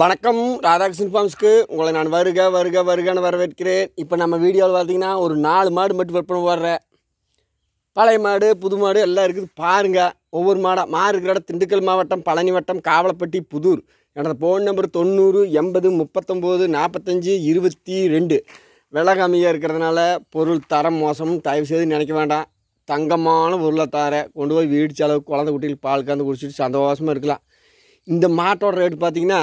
வணக்கம் ராதாகிருஷ்ணன் ஃபார்ம்ஸ்க்கு உங்களை நான் வருக வருக வருகன்னு வரவேற்கிறேன் இப்போ நம்ம வீடியோவில் பார்த்தீங்கன்னா ஒரு நாலு மாடு மட்டும் விற்பனை போடுறேன் பழைய மாடு புது மாடு எல்லாம் இருக்குது பாருங்கள் ஒவ்வொரு மாடாக மாறு இருக்கிற இடம் திண்டுக்கல் மாவட்டம் பழனி வட்டம் காவலப்பட்டி புதூர் எனது ஃபோன் நம்பர் தொண்ணூறு எண்பது முப்பத்தொம்போது நாற்பத்தஞ்சு இருபத்தி ரெண்டு விலை கம்மியாக இருக்கிறதுனால பொருள் தரம் மோசம் செய்து நினைக்க வேண்டாம் தங்கமான பொருளை தார கொண்டு போய் வீடு செலவு குழந்தை குட்டிகள் பால் கலந்து குடிச்சிட்டு சந்தோஷமாக இருக்கலாம் இந்த மாட்டோட ரேட் பார்த்திங்கன்னா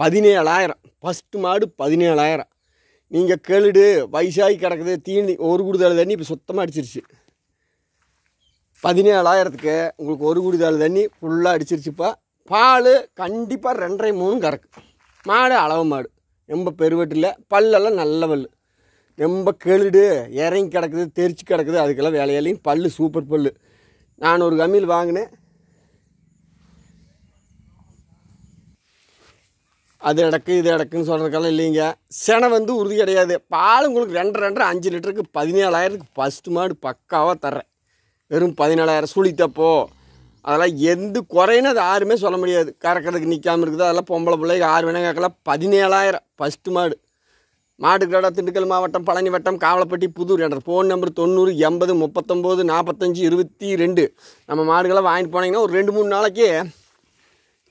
பதினேழாயிரம் ஃபஸ்ட்டு மாடு பதினேழாயிரம் நீங்கள் கெளுடு வயசாகி கிடக்குது தீனி ஒரு குடுதாள் தண்ணி இப்போ சுத்தமாக அடிச்சிருச்சு பதினேழாயிரத்துக்கு உங்களுக்கு ஒரு குடிதாள் தண்ணி ஃபுல்லாக அடிச்சிருச்சுப்பா பால் கண்டிப்பாக ரெண்டரை மூணு கறக்கு மாடு அளவு மாடு ரொம்ப பெருவெட்டில் பல்லெல்லாம் நல்ல பல் ரொம்ப கேளுடு இறங்கி கிடக்குது தெரிச்சு கிடக்குது அதுக்கெல்லாம் வேலையாலையும் பல் சூப்பர் பல் நான் ஒரு கம்மியில் வாங்கினேன் அது இடக்கு இது இடக்குன்னு சொல்கிறதுக்கெல்லாம் இல்லைங்க செனை வந்து உறுதி கிடையாது பால் உங்களுக்கு ரெண்டு ரெண்டரை அஞ்சு லிட்டருக்கு பதினேழாயிரத்துக்கு ஃபஸ்ட்டு மாடு பக்காவாக தர்றேன் வெறும் பதினேழாயிரம் சுழித்தப்போ அதெல்லாம் எந்த குறைன்னு அது யாருமே சொல்ல முடியாது கறக்கிறதுக்கு நிற்காமல் இருக்குது அதெல்லாம் பொம்பளை பிள்ளைக்கு ஆறு வேணா கேட்கலாம் பதினேழாயிரம் ஃபஸ்ட்டு மாடு மாட்டுக்கடை திண்டுக்கல் மாவட்டம் பழனி வட்டம் காவலப்பட்டி புதூர் என்ற ஃபோன் நம்பர் தொண்ணூறு எண்பது முப்பத்தொம்போது நாற்பத்தஞ்சு இருபத்தி ரெண்டு நம்ம மாடுகளை வாங்கிட்டு போனீங்கன்னா ஒரு ரெண்டு மூணு நாளைக்கு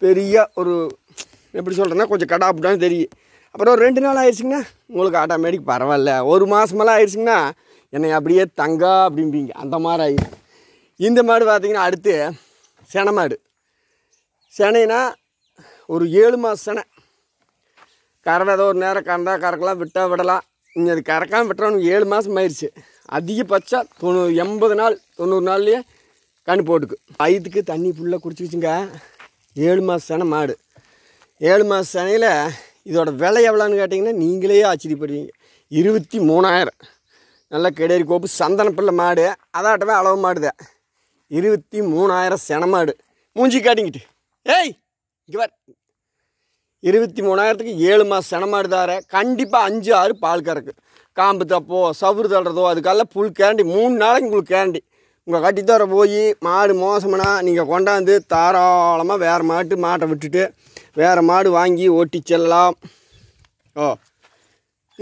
பெரிய ஒரு எப்படி சொல்கிறேன்னா கொஞ்சம் கடாப்புடான்னு தெரியும் அப்புறம் ஒரு ரெண்டு நாள் ஆயிடுச்சிங்கன்னா உங்களுக்கு ஆட்டோமேட்டிக் பரவாயில்ல ஒரு மாதமெல்லாம் ஆயிடுச்சிங்கன்னா என்னை அப்படியே தங்கா அப்படிம்பீங்க அந்த மாதிரி ஆயிடும் இந்த மாடு பார்த்திங்கன்னா அடுத்து செனை மாடு செனைனா ஒரு ஏழு மாதம் சென கறவை ஏதோ ஒரு நேரம் கறந்தால் கறக்கலாம் விட்டால் விடலாம் இங்கே அது கறக்காமல் விட்டுறவனுக்கு ஏழு மாதம் ஆயிடுச்சு அதிகபட்சம் தொண்ணூறு எண்பது நாள் தொண்ணூறு நாள்லேயே கண் போட்டுக்கு வயிற்றுக்கு தண்ணி ஃபுல்லாக குடிச்சிக்கிச்சுங்க ஏழு மாதம் செனை மாடு ஏழு மாத சனையில் இதோட விலை எவ்வளோன்னு கேட்டிங்கன்னா நீங்களே ஆச்சரியப்படுவீங்க இருபத்தி மூணாயிரம் நல்லா கெடேரி கோப்பு பிள்ளை மாடு அதாட்டவே அளவு மாடுதே இருபத்தி மூணாயிரம் செனமாடு மாடு மூஞ்சி காட்டிங்கிட்டு ஏய் இங்கே வர இருபத்தி மூணாயிரத்துக்கு ஏழு மாதம் செனமாடு தார கண்டிப்பாக அஞ்சு ஆறு பால் கறக்கு காம்பு தப்போ சவுறு தள்ளுறதோ அதுக்கெல்லாம் புல் கேண்டி மூணு நாளைக்கு உங்களுக்கு கேண்டி உங்கள் கட்டித்தோரை போய் மாடு மோசம்னா நீங்கள் கொண்டாந்து தாராளமாக வேறு மாட்டு மாட்டை விட்டுட்டு வேறு மாடு வாங்கி ஓட்டி செல்லலாம் ஓ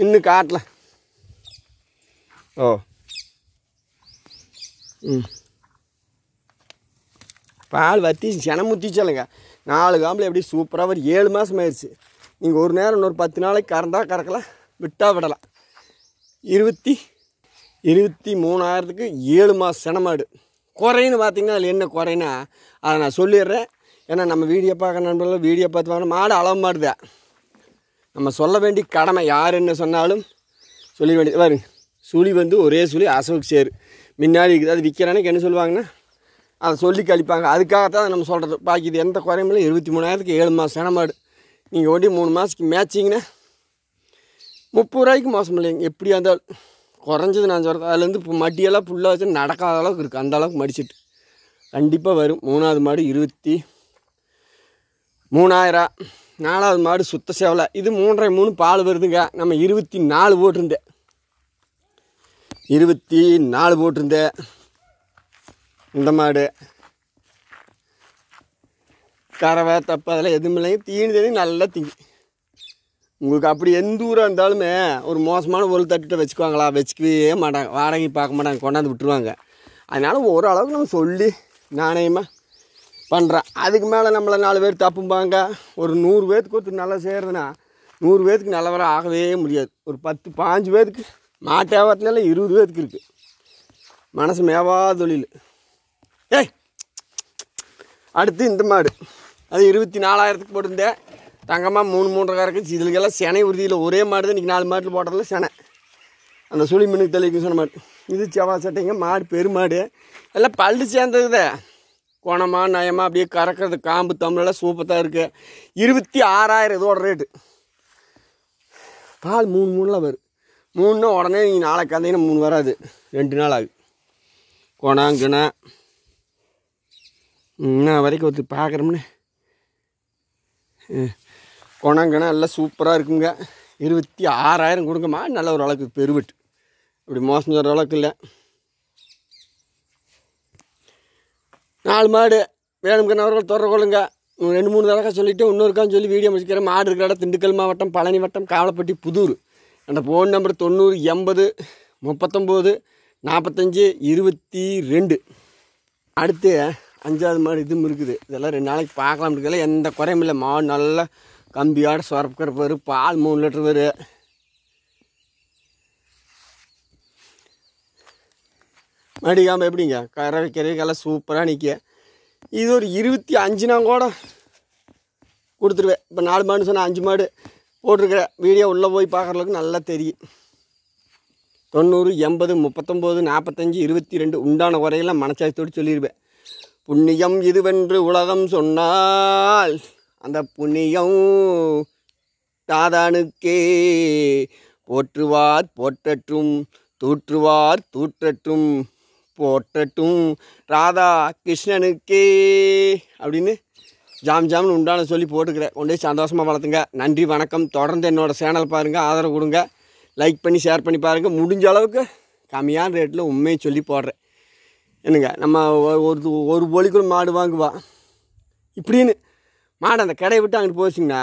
இன்னும் காட்டல ஓ ம் பால் வத்தி சினம் ஊற்றிச்சலுங்க நாலு காம்பில் எப்படி சூப்பராக ஒரு ஏழு மாதம் ஆயிடுச்சு நீங்கள் ஒரு நேரம் இன்னொரு பத்து நாளைக்கு கறந்தால் கறக்கலாம் விட்டால் விடலாம் இருபத்தி இருபத்தி மூணாயிரத்துக்கு ஏழு மாதம் சினமாடு குறைன்னு பார்த்திங்கன்னா அதில் என்ன குறைனா அதை நான் சொல்லிடுறேன் ஏன்னா நம்ம வீடியோ பார்க்க நண்பர்கள் வீடியோ பார்த்து வாங்க மாடு அளவு மாடுதா நம்ம சொல்ல வேண்டிய கடமை யார் என்ன சொன்னாலும் சொல்லிக்க வேண்டியது பாருங்க சுழி வந்து ஒரே சுழி அசோக்கு சேரு முன்னாடி இருக்குது அது விற்கிறானுக்கு என்ன சொல்லுவாங்கன்னா அதை சொல்லி கழிப்பாங்க அதுக்காகத்தான் நம்ம சொல்கிறது பாக்கி இது எந்த குறையும் இல்லை இருபத்தி மூணாயிரத்துக்கு ஏழு மாதம் சினமாடு நீங்கள் ஓட்டி மூணு மாதத்துக்கு மேய்ச்சிங்கன்னா முப்பது ரூபாய்க்கு மோசம் இல்லைங்க எப்படியா இருந்தாலும் குறைஞ்சது நான் சொல்கிறது அதுலேருந்து இப்போ மட்டியெல்லாம் ஃபுல்லாக வச்சு நடக்காத அளவுக்கு இருக்குது அந்த அளவுக்கு மடிச்சிட்டு கண்டிப்பாக வரும் மூணாவது மாடு இருபத்தி மூணாயிரம் நாலாவது மாடு சுத்த சேவலை இது மூன்றரை மூணு பால் வருதுங்க நம்ம இருபத்தி நாலு போட்டிருந்தேன் இருபத்தி நாலு போட்டிருந்தேன் இந்த மாடு கறவை தப்பு அதெல்லாம் எதுவும் இல்லைங்க தீனி தண்ணி நல்லா திங்கி உங்களுக்கு அப்படி எந்த ஊராக இருந்தாலுமே ஒரு மோசமான பொருள் தட்டுகிட்ட வச்சுக்குவாங்களா வச்சுக்கவே மாட்டாங்க வாடகை பார்க்க மாட்டாங்க கொண்டாந்து விட்டுருவாங்க அதனால் ஓரளவுக்கு நம்ம சொல்லி நாணயமாக பண்ணுறேன் அதுக்கு மேலே நம்மளை நாலு பேர் தப்பும்பாங்க ஒரு நூறு பேர்த்துக்கு ஒருத்தர் நல்லா செய்கிறதுனா நூறு பேர்த்துக்கு நல்லவராக ஆகவே முடியாது ஒரு பத்து பாஞ்சு பேத்துக்கு மாட்டேவாத்தினால இருபது பேத்துக்கு இருக்குது மனசு மேவா தொழில் ஏய் அடுத்து இந்த மாடு அது இருபத்தி நாலாயிரத்துக்கு போட்டிருந்தேன் தங்கமாக மூணு மூன்றரை கறக்குச்சு இதுக்கெல்லாம் செனை உறுதியில் ஒரே மாடு இன்றைக்கி நாலு மாட்டில் போடுறதுல செனை அந்த சுழி மீனுக்கு தெளிக்கும் சொன்ன மாட்டு இது செவ்வாய் சட்டைங்க மாடு பெருமாடு எல்லாம் பல்லு சேர்ந்ததுதே குணமாக நயமாக அப்படியே கறக்கிறது காம்பு தமிழெல்லாம் சூப்பராக இருக்குது இருபத்தி ஆறாயிரம் இதோட ரேட்டு பால் மூணு மூணுலாம் வரும் மூணுன்னா உடனே நீங்கள் நாளைக்கு கந்தீங்கன்னா மூணு வராது ரெண்டு நாள் ஆகுது குணம் கிணம் இன்னும் வரைக்கும் ஒருத்தர் பார்க்குறோம்னு கொணங்கிணம் எல்லாம் சூப்பராக இருக்குங்க இருபத்தி ஆறாயிரம் கொடுங்கம்மா நல்ல ஒரு அளவுக்கு பெருவெட்டு இப்படி மோசம் சொல்கிற அளவுக்கு இல்லை நாலு மாடு வேணுங்கிறவர்கள் தொடர கொள்ளுங்க ரெண்டு மூணு தடவை சொல்லிவிட்டு இன்னொருக்கான்னு சொல்லி வீடியோ முடிச்சுக்கிறேன் மாடு இருக்கிற இடம் திண்டுக்கல் மாவட்டம் பழனி வட்டம் காவலப்பட்டி புதூர் அந்த ஃபோன் நம்பர் தொண்ணூறு எண்பது முப்பத்தொம்போது நாற்பத்தஞ்சு இருபத்தி ரெண்டு அடுத்து அஞ்சாவது மாடு இதுவும் இருக்குது இதெல்லாம் ரெண்டு நாளைக்கு பார்க்கலாம் இருக்கல எந்த குறையும் இல்லை மாடு நல்லா கம்பியோட சுரப்புக்கிற பேர் பால் மூணு லிட்டர் வரும் மடிக்காம எப்படிங்க கரை வைக்கிறதுக்கெல்லாம் சூப்பராக நிற்க இது ஒரு இருபத்தி அஞ்சுனா கூட கொடுத்துருவேன் இப்போ நாலு மாடு சொன்னால் அஞ்சு மாடு போட்டிருக்கிற வீடியோ உள்ளே போய் பார்க்குறதுக்கு நல்லா தெரியும் தொண்ணூறு எண்பது முப்பத்தொம்போது நாற்பத்தஞ்சு இருபத்தி ரெண்டு உண்டான குறையெல்லாம் மனசாட்சியோடு சொல்லிடுவேன் புண்ணியம் இதுவென்று உலகம் சொன்னால் அந்த புண்ணியம் தாதானுக்கே போற்றுவார் போற்றட்டும் தூற்றுவார் தூற்றட்டும் போற்றட்டும் ராதா கிருஷ்ணனுக்கே அப்படின்னு ஜாம் ஜாம்னு உண்டான சொல்லி போட்டுக்கிறேன் கொண்டே சந்தோஷமாக வளர்த்துங்க நன்றி வணக்கம் தொடர்ந்து என்னோடய சேனல் பாருங்கள் ஆதரவு கொடுங்க லைக் பண்ணி ஷேர் பண்ணி பாருங்கள் முடிஞ்ச அளவுக்கு கம்மியான ரேட்டில் உண்மையை சொல்லி போடுறேன் என்னங்க நம்ம ஒரு ஒரு கோழிக்குள் மாடு வாங்குவா இப்படின்னு மாடு அந்த கடையை விட்டு அங்கிட்டு போச்சுங்கண்ணா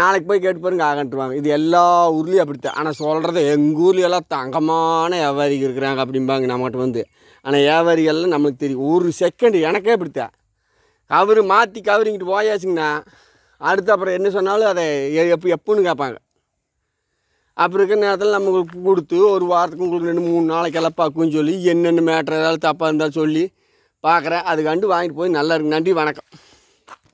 நாளைக்கு போய் கேட்டு பாருங்க ஆகன்ட்டுருவாங்க இது எல்லா ஊர்லேயும் அப்படித்தான் ஆனால் சொல்கிறது எங்கள் ஊர்லையெல்லாம் தங்கமான வியாபாரிகள் இருக்கிறாங்க அப்படிம்பாங்க நம்மகிட்ட வந்து ஆனால் வியாபாரிகள்லாம் நம்மளுக்கு தெரியும் ஒரு செகண்டு எனக்கே அப்படித்தான் கவரு மாற்றி கவரு இங்கிட்டு போயாச்சுங்கன்னா அடுத்து அப்புறம் என்ன சொன்னாலும் அதை எப்போ எப்போன்னு கேட்பாங்க அப்புறம் இருக்கிற நேரத்தில் நம்மளுக்கு கொடுத்து ஒரு வாரத்துக்கு உங்களுக்கு ரெண்டு மூணு நாளைக்கு எல்லாம் பார்க்குன்னு சொல்லி என்னென்ன மேட்ரு ஏதாவது தப்பாக இருந்தால் சொல்லி பார்க்குறேன் அதுக்காண்டு வாங்கிட்டு போய் நல்லா இருக்கு நன்றி வணக்கம்